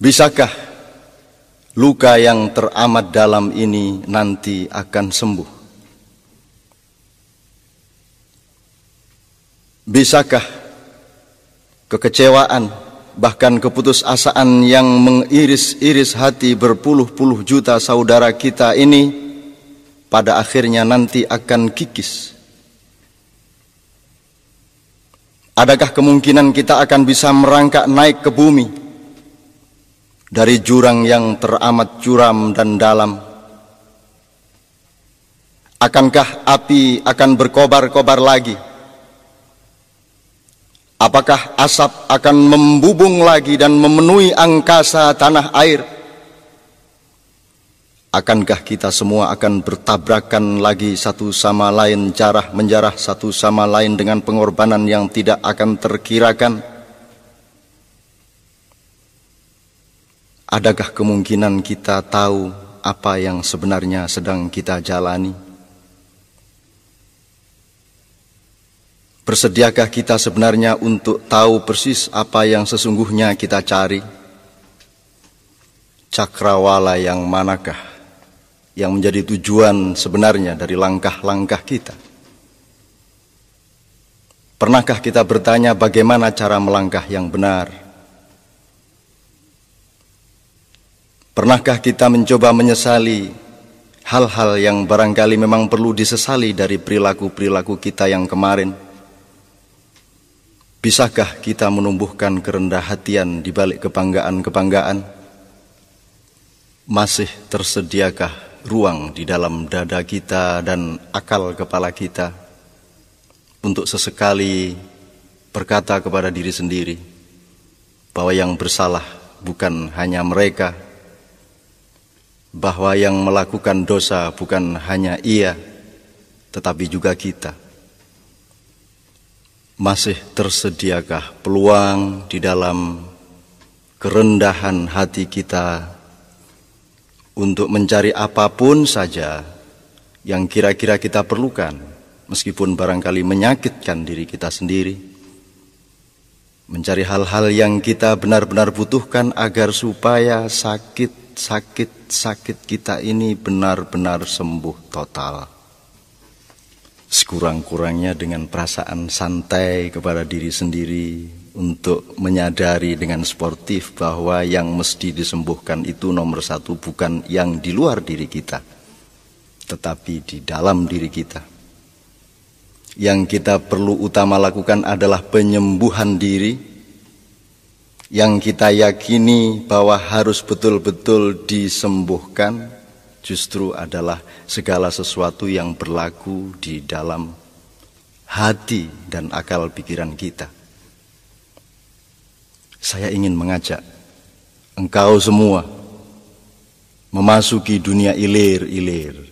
Bisakah luka yang teramat dalam ini nanti akan sembuh? Bisakah kekecewaan bahkan keputusasaan yang mengiris-iris hati berpuluh-puluh juta saudara kita ini pada akhirnya nanti akan kikis? Adakah kemungkinan kita akan bisa merangkak naik ke bumi dari jurang yang teramat curam dan dalam. Akankah api akan berkobar-kobar lagi? Apakah asap akan membubung lagi dan memenuhi angkasa tanah air? Akankah kita semua akan bertabrakan lagi satu sama lain, jarah menjarah satu sama lain dengan pengorbanan yang tidak akan terkirakan? Adakah kemungkinan kita tahu apa yang sebenarnya sedang kita jalani? Bersediakah kita sebenarnya untuk tahu persis apa yang sesungguhnya kita cari? Cakrawala yang manakah yang menjadi tujuan sebenarnya dari langkah-langkah kita? Pernahkah kita bertanya bagaimana cara melangkah yang benar? Pernahkah kita mencoba menyesali hal-hal yang barangkali memang perlu disesali dari perilaku-perilaku kita yang kemarin? Bisakah kita menumbuhkan kerendah hatian di balik kebanggaan-kebanggaan? Masih tersediakah ruang di dalam dada kita dan akal kepala kita untuk sesekali berkata kepada diri sendiri bahwa yang bersalah bukan hanya mereka, bahwa yang melakukan dosa bukan hanya ia, tetapi juga kita. Masih tersediakah peluang di dalam kerendahan hati kita untuk mencari apapun saja yang kira-kira kita perlukan, meskipun barangkali menyakitkan diri kita sendiri? mencari hal-hal yang kita benar-benar butuhkan agar supaya sakit sakit-sakit kita ini benar-benar sembuh total. Sekurang-kurangnya dengan perasaan santai kepada diri sendiri untuk menyadari dengan sportif bahwa yang mesti disembuhkan itu nomor satu bukan yang di luar diri kita, tetapi di dalam diri kita. Yang kita perlu utama lakukan adalah penyembuhan diri, yang kita yakini bahwa harus betul-betul disembuhkan justru adalah segala sesuatu yang berlaku di dalam hati dan akal pikiran kita. Saya ingin mengajak engkau semua memasuki dunia ilir-ilir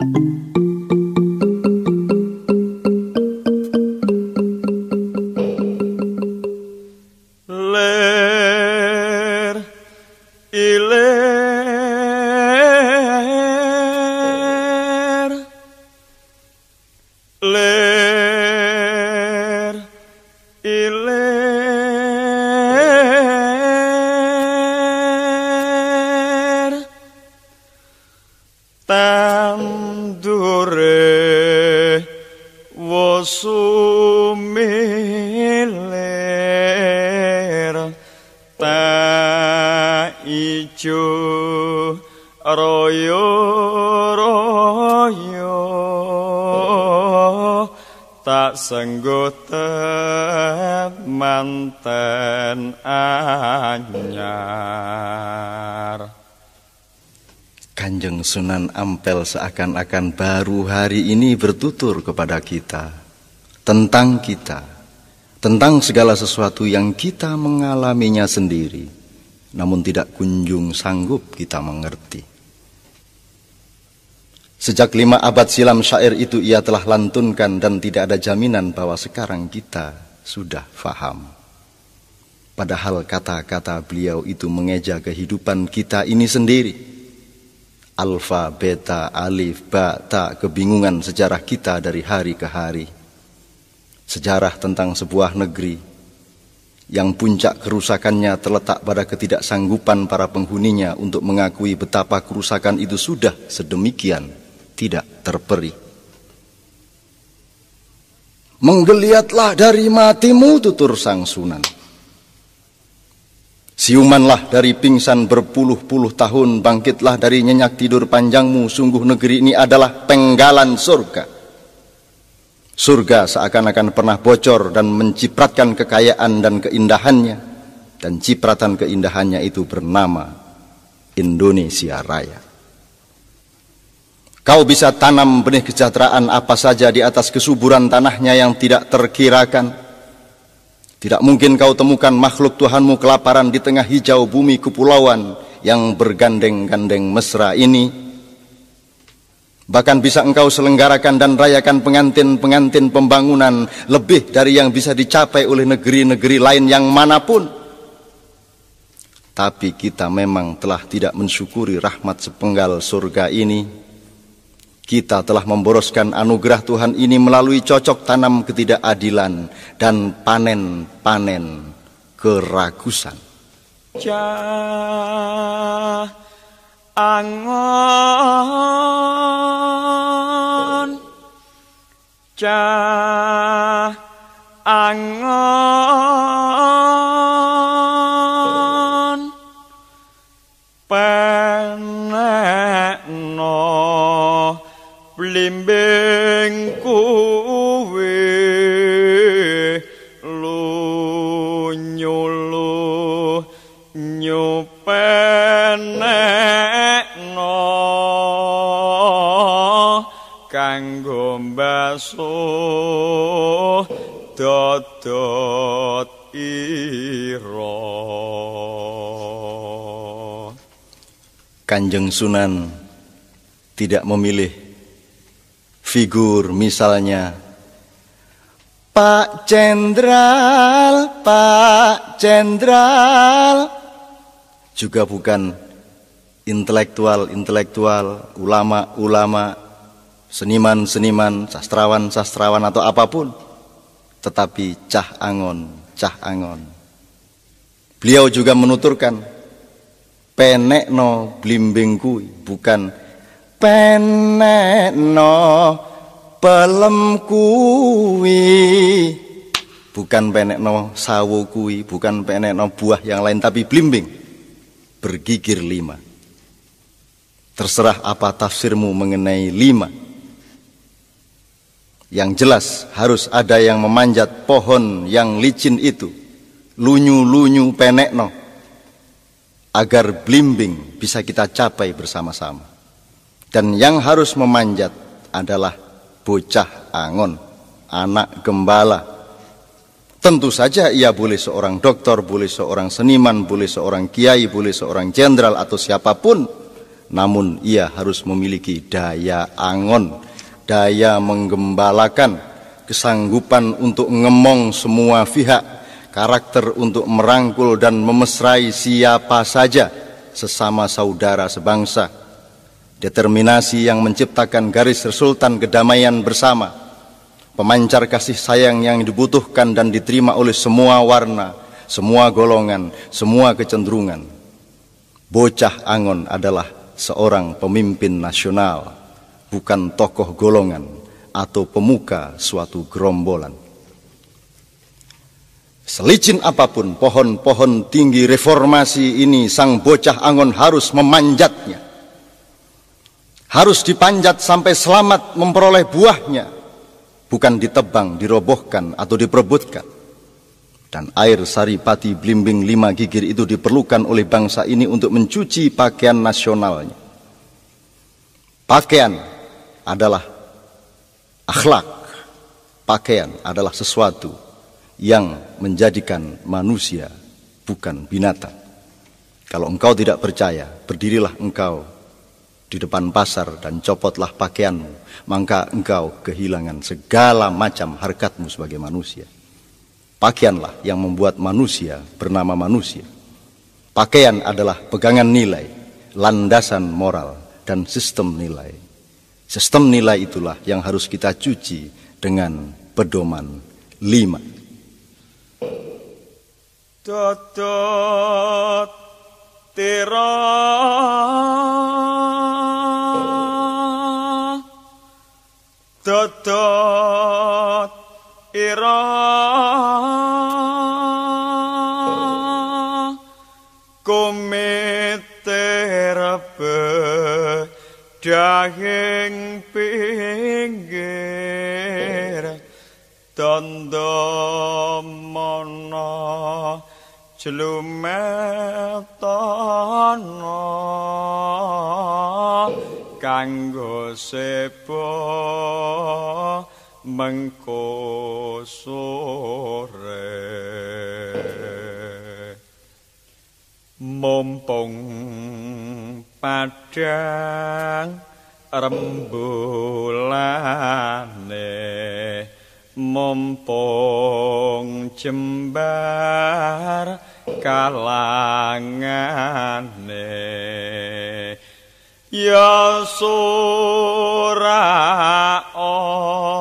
Thank you. sumilir ta ijo royo royo tak senggut manten anyar Kanjeng Sunan Ampel seakan-akan baru hari ini bertutur kepada kita tentang kita, tentang segala sesuatu yang kita mengalaminya sendiri, namun tidak kunjung sanggup kita mengerti. Sejak lima abad silam syair itu ia telah lantunkan dan tidak ada jaminan bahwa sekarang kita sudah faham. Padahal kata-kata beliau itu mengeja kehidupan kita ini sendiri. Alfa, beta, alif, ba, ta, kebingungan sejarah kita dari hari ke hari sejarah tentang sebuah negeri yang puncak kerusakannya terletak pada ketidaksanggupan para penghuninya untuk mengakui betapa kerusakan itu sudah sedemikian tidak terperi. Menggeliatlah dari matimu tutur sang sunan. Siumanlah dari pingsan berpuluh-puluh tahun, bangkitlah dari nyenyak tidur panjangmu, sungguh negeri ini adalah penggalan surga. Surga seakan-akan pernah bocor dan mencipratkan kekayaan dan keindahannya. Dan cipratan keindahannya itu bernama Indonesia Raya. Kau bisa tanam benih kesejahteraan apa saja di atas kesuburan tanahnya yang tidak terkirakan. Tidak mungkin kau temukan makhluk Tuhanmu kelaparan di tengah hijau bumi kepulauan yang bergandeng-gandeng mesra ini Bahkan bisa engkau selenggarakan dan rayakan pengantin-pengantin pembangunan lebih dari yang bisa dicapai oleh negeri-negeri lain yang manapun. Tapi kita memang telah tidak mensyukuri rahmat sepenggal surga ini. Kita telah memboroskan anugerah Tuhan ini melalui cocok tanam ketidakadilan dan panen-panen keragusan. Ja, cha ang ngon pen no blim beng lu nyu lu kanggo basuh dodot ira Kanjeng Sunan tidak memilih figur misalnya Pak Jenderal, Pak Jenderal juga bukan intelektual-intelektual, ulama-ulama seniman-seniman, sastrawan-sastrawan atau apapun. Tetapi cah angon, cah angon. Beliau juga menuturkan penekno kui, bukan penekno pelem kui, bukan penekno sawo kui, bukan penekno buah yang lain tapi blimbing bergigir lima terserah apa tafsirmu mengenai lima yang jelas harus ada yang memanjat pohon yang licin itu lunyu-lunyu penekno agar blimbing bisa kita capai bersama-sama dan yang harus memanjat adalah bocah angon anak gembala Tentu saja ia boleh seorang dokter, boleh seorang seniman, boleh seorang kiai, boleh seorang jenderal atau siapapun. Namun ia harus memiliki daya angon daya menggembalakan, kesanggupan untuk ngemong semua pihak, karakter untuk merangkul dan memesrai siapa saja sesama saudara sebangsa, determinasi yang menciptakan garis resultan kedamaian bersama, pemancar kasih sayang yang dibutuhkan dan diterima oleh semua warna, semua golongan, semua kecenderungan. Bocah Angon adalah seorang pemimpin nasional bukan tokoh golongan atau pemuka suatu gerombolan. Selicin apapun pohon-pohon tinggi reformasi ini sang bocah Angon harus memanjatnya. Harus dipanjat sampai selamat memperoleh buahnya. Bukan ditebang, dirobohkan, atau diperebutkan. Dan air sari pati blimbing lima gigir itu diperlukan oleh bangsa ini untuk mencuci pakaian nasionalnya. Pakaian adalah akhlak, pakaian adalah sesuatu yang menjadikan manusia bukan binatang. Kalau engkau tidak percaya, berdirilah engkau di depan pasar dan copotlah pakaianmu, maka engkau kehilangan segala macam harkatmu sebagai manusia. Pakaianlah yang membuat manusia bernama manusia. Pakaian adalah pegangan nilai, landasan moral, dan sistem nilai. Sistem nilai itulah yang harus kita cuci dengan pedoman lima. Dodot tira Dodot daging pinggir tondo mono jlumetana kanggo sepo mengko sore padang rembulane mumpung jembar kalangan ya sura oh.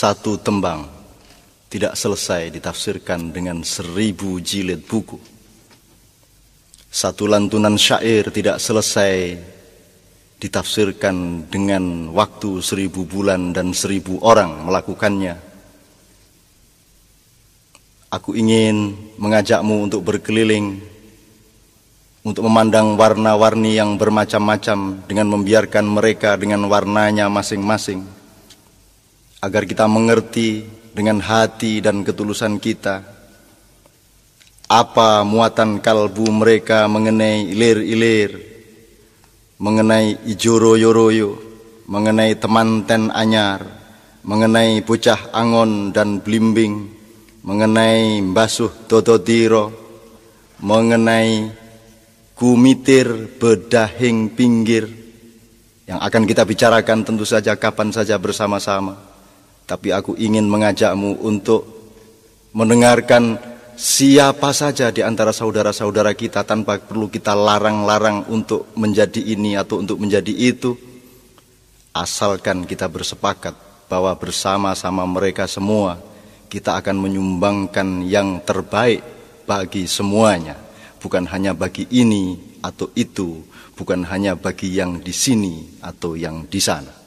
satu tembang tidak selesai ditafsirkan dengan seribu jilid buku. Satu lantunan syair tidak selesai ditafsirkan dengan waktu seribu bulan dan seribu orang melakukannya. Aku ingin mengajakmu untuk berkeliling, untuk memandang warna-warni yang bermacam-macam dengan membiarkan mereka dengan warnanya masing-masing agar kita mengerti dengan hati dan ketulusan kita apa muatan kalbu mereka mengenai ilir-ilir, mengenai ijoro-yoroyo, mengenai temanten anyar, mengenai pucah angon dan blimbing, mengenai basuh tototiro, mengenai kumitir bedahing pinggir, yang akan kita bicarakan tentu saja kapan saja bersama-sama. Tapi aku ingin mengajakmu untuk mendengarkan siapa saja di antara saudara-saudara kita tanpa perlu kita larang-larang untuk menjadi ini atau untuk menjadi itu. Asalkan kita bersepakat bahwa bersama-sama mereka semua kita akan menyumbangkan yang terbaik bagi semuanya, bukan hanya bagi ini atau itu, bukan hanya bagi yang di sini atau yang di sana.